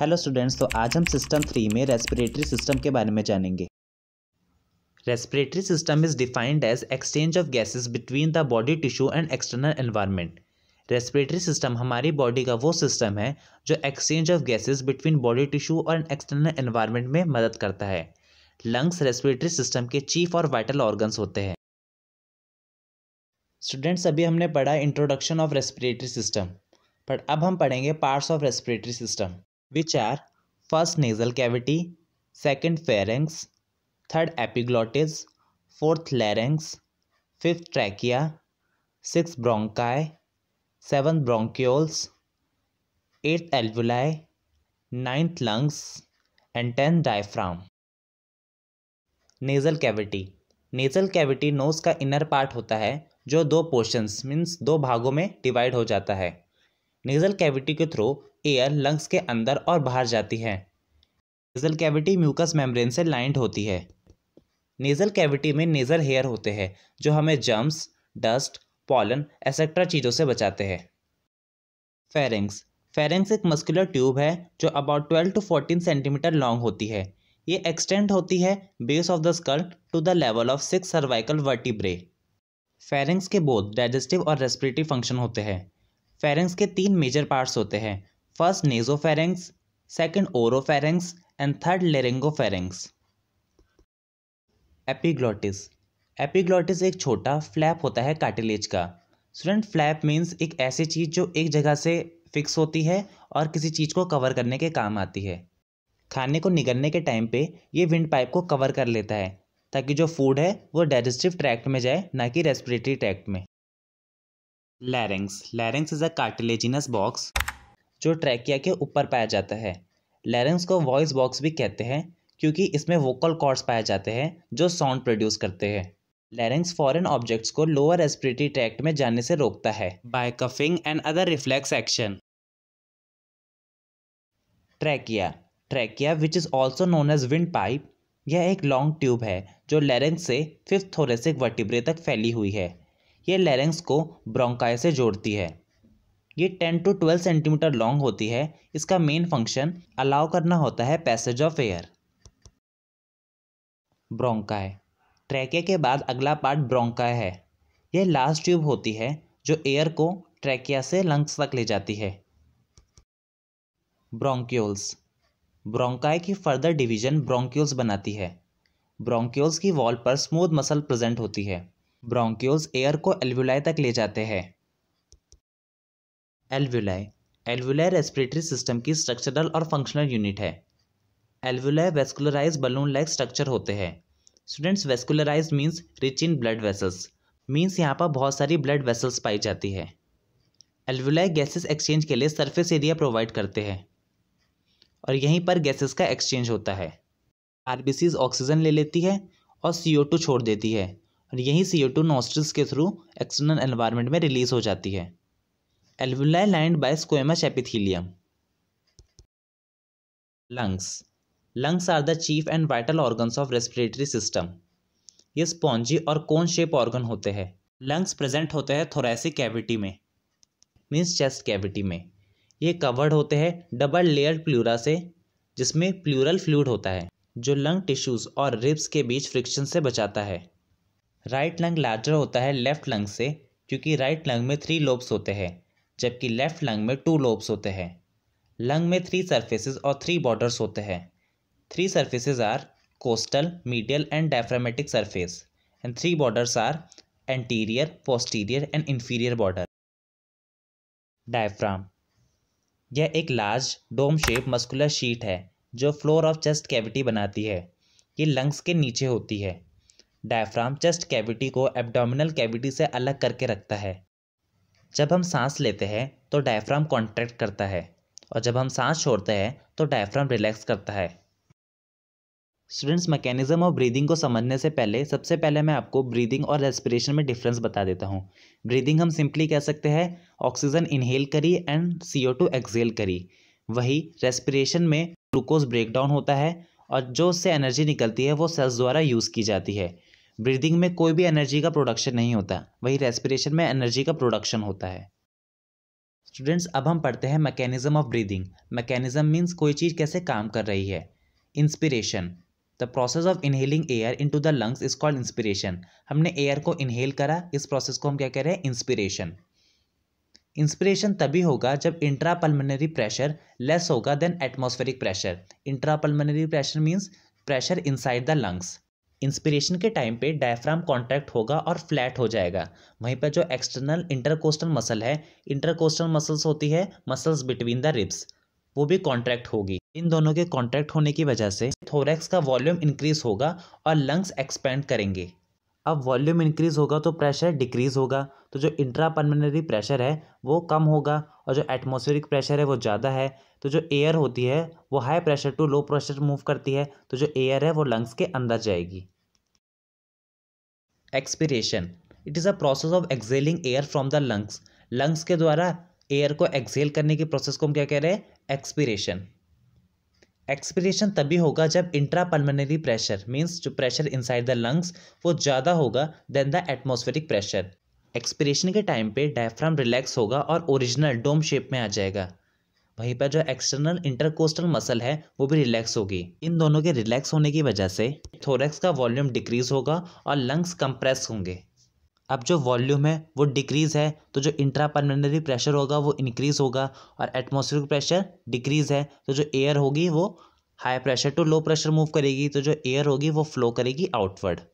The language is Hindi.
हेलो स्टूडेंट्स तो आज हम सिस्टम थ्री में रेस्पिरेटरी सिस्टम के बारे में जानेंगे respiratory system is defined as exchange of gases between the body tissue and external environment respiratory system हमारी बॉडी का वो सिस्टम है जो exchange of gases between body tissue और एक्सटर्नल एनवायरनमेंट में मदद करता है लंग्स रेस्पिरेटरी सिस्टम के चीफ और वाइटल ऑर्गन्स होते हैं स्टूडेंट्स अभी हमने पढ़ा इंट्रोडक्शन ऑफ रेस्पिरेटरी सिस्टम पर अब हम पढ़ेंगे parts of respiratory system which are first nasal cavity second pharynx third epiglottis fourth larynx fifth trachea six bronchi seven bronchioles eighth alveoli ninth lungs and tenth diaphragm nasal cavity nasal cavity nose का इनर पार्ट होता है जो दो पोर्शंस मीन्स दो भागों में डिवाइड हो जाता है नेजल कैविटी के थ्रू एयर लंग्स के अंदर और बाहर जाती है नेज़ल कैविटी म्यूकस मेम्ब्रेन से लाइंड होती है नेज़ल कैविटी में नेज़ल हेयर होते हैं जो हमें जम्स डस्ट पॉलन एसेट्रा चीज़ों से बचाते हैं फेरेंग्स फेरेंग्स एक मस्कुलर ट्यूब है जो about twelve to fourteen centimetre long होती है ये एक्सटेंड होती है base of the skull to the level of six cervical vertebrae pharynx के बोध डाइजेस्टिव और रेस्पिरेटरी फंक्शन होते हैं फेरेंग्स के तीन मेजर पार्ट्स होते हैं first nasopharynx, second oropharynx and third laryngopharynx. Epiglottis epiglottis एक छोटा फ्लैप होता है कार्टिलेज का स्टूडेंट फ्लैप मीन्स एक ऐसी चीज़ जो एक जगह से फिक्स होती है और किसी चीज़ को कवर करने के काम आती है खाने को निगलने के टाइम पे ये विंड पाइप को कवर कर लेता है ताकि जो फूड है वो डाइजेस्टिव ट्रैक्ट में जाए ना कि रेस्पिरेटरी ट्रैक्ट में larynx larynx is a cartilaginous box जो ट्रैकिया के ऊपर पाया जाता है लैरेंस को वॉइस बॉक्स भी कहते हैं क्योंकि इसमें वोकल कॉर्ड्स पाए जाते हैं जो साउंड प्रोड्यूस करते हैं लैरेंस फॉरेन ऑब्जेक्ट्स को लोअर रेस्पिरेटरी ट्रैक्ट में जाने से रोकता है by coughing and other reflex action trachea trachea which is also known as windpipe यह एक लॉन्ग ट्यूब है जो लैरेंस से फिफ्थ थोरेसिक वर्टिब्रे तक फैली हुई है यह लैरेंस को ब्रोंकाई से जोड़ती है ये ten to twelve centimetre long होती है इसका मेन फंक्शन अलाउ करना होता है passage of air bronchi trachea के बाद अगला पार्ट ब्रोंकाय है यह लास्ट ट्यूब होती है जो एयर को ट्रैकिया से लंग्स तक ले जाती है ब्रोंक्यूल्स ब्रोंकाय की फर्दर डिवीजन ब्रोंक्योल्स बनाती है ब्रोंक्योल्स की वॉल पर स्मूथ मसल प्रेजेंट होती है ब्रोंक्यूल्स एयर को एल्वुलाई तक ले जाते हैं एल्वुलाई एल्वुलाई रेस्पिरेटरी सिस्टम की स्ट्रक्चरल और फंक्शनल यूनिट है alveoli vascularise balloon like structure होते हैं students vascularise means rich in blood vessels means यहाँ पर बहुत सारी ब्लड वेसल्स पाई जाती है एल्वुलाई गैसेस एक्सचेंज के लिए सरफेस एरिया प्रोवाइड करते हैं और यहीं पर गैसेस का एक्सचेंज होता है आर ऑक्सीजन ले लेती है और सी छोड़ देती है और यहीं सी ओ के थ्रू एक्सटर्नल एनवायरनमेंट में रिलीज़ हो जाती है alveoli lined by squamous epithelium lungs lungs are the chief and vital organs of respiratory system ये स्पॉन्जी और कोन शेप ऑर्गन होते हैं लंग्स प्रेजेंट होते हैं थोरेसिक कैविटी में मीन्स चेस्ट कैविटी में ये कवर्ड होते हैं डबल लेयर प्लूरा से जिसमें प्लूरल फ्लूड होता है जो लंग टिश्यूज़ और रिब्स के बीच फ्रिक्शन से बचाता है राइट लंग लार्जर होता है लेफ्ट लंग से क्योंकि राइट लंग में थ्री लोब्स होते हैं जबकि लेफ्ट लंग में टू लोब्स होते हैं लंग में थ्री सर्फेसिस और थ्री बॉर्डर्स होते हैं three surfaces are costal medial and diaphragmatic surface and three borders are anterior posterior and inferior border diaphragm यह एक large dome shape muscular sheet है जो फ्लोर ऑफ चेस्ट कैविटी बनाती है ये लंग्स के नीचे होती है डायफ्राम चेस्ट कैविटी को एब्डोमिनल कैविटी से अलग करके रखता है जब हम सांस लेते हैं तो डायफ्राम कॉन्ट्रैक्ट करता है और जब हम सांस छोड़ते हैं तो डायफ्राम रिलैक्स करता है स्टूडेंट्स मैकेनिज्म ऑफ ब्रीदिंग को समझने से पहले सबसे पहले मैं आपको ब्रीदिंग और रेस्पिरेशन में डिफरेंस बता देता हूँ ब्रीदिंग हम सिंपली कह सकते हैं ऑक्सीजन इनहेल करी and C O two exhale करी वही रेस्पिरेशन में ग्लूकोज ब्रेकडाउन होता है और जो उससे एनर्जी निकलती है वो सेल्स द्वारा यूज़ की जाती है ब्रीदिंग में कोई भी एनर्जी का प्रोडक्शन नहीं होता वही रेस्पिरेशन में एनर्जी का प्रोडक्शन होता है स्टूडेंट्स अब हम पढ़ते हैं mechanism of breathing mechanism means कोई चीज़ कैसे काम कर रही है inspiration the process of inhaling air into the lungs is called inspiration हमने एयर को इनहेल करा इस प्रोसेस को हम क्या कह रहे हैं इंस्पिरेशन इंस्पिरेशन तभी होगा जब इंट्रा प्रेशर लेस होगा then atmospheric pressure intra pressure means pressure inside the lungs inspiration के टाइम पे डायफ्राम कॉन्ट्रैक्ट होगा और फ्लैट हो जाएगा वहीं पर जो एक्सटर्नल इंटरकोस्टल मसल है इंटरकोस्टल मसल्स होती है मसल्स बिटवीन द रिब्स वो भी कॉन्ट्रैक्ट होगी इन दोनों के कॉन्ट्रैक्ट होने की वजह से थोरैक्स का वॉल्यूम इंक्रीज होगा और लंग्स एक्सपेंड करेंगे अब वॉल्यूम इंक्रीज होगा तो प्रेशर डिक्रीज होगा तो जो इंट्रा प्रेशर है वो कम होगा और जो एटमोसफेरिक प्रेशर है वो ज़्यादा है तो जो एयर होती है वो high pressure to low pressure move करती है तो जो एयर है वो लंग्स के अंदर जाएगी expiration it is a process of exhaling air from the lungs lungs के द्वारा एयर को एक्सेल करने की प्रोसेस को हम क्या कह रहे हैं एक्सपिरेशन एक्सपिरेशन तभी होगा जब इंट्रा प्रेशर मीन्स जो प्रेशर इनसाइड द लंग्स वो ज़्यादा होगा then the atmospheric pressure expiration के टाइम पे डायफ्राम रिलैक्स होगा और ओरिजिनल डोम शेप में आ जाएगा वहीं पर जो एक्सटर्नल इंटरकोस्टल मसल है वो भी रिलैक्स होगी इन दोनों के रिलैक्स होने की वजह से थोरेक्स का वॉल्यूम डिक्रीज होगा और लंग्स कंप्रेस होंगे अब जो वॉल्यूम है वो डिक्रीज़ है तो जो इंट्रा प्रेशर होगा वो इंक्रीज़ होगा और एटमोसफियर प्रेशर डिक्रीज़ है तो जो एयर होगी वो high pressure to low pressure move करेगी तो जो एयर होगी वो फ्लो करेगी आउटवर्ड